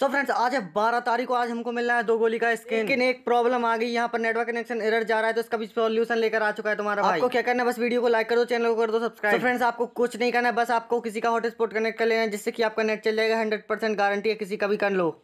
सो so friends आज है बारह तारीख को आज हमको मिलना है दो गोली का स्किन लेकिन एक प्रॉब्लम आ गई यहाँ पर नेटवर्क कनेक्शन एरर जा रहा है तो इसका भी सॉल्यूशन लेकर आ चुका है तुम्हारा भाई आपको क्या करना है बस वीडियो को लाइक कर दो चैनल को कर दो सब्सक्राइब so फ्रेंड्स आपको कुछ नहीं करना है बस आपको किसी का हॉटस्पॉट कनेक्ट कर लेना है जिससे कि आपका नेट चल जाएगा हंड्रेड गारंटी है किसी का भी कर लो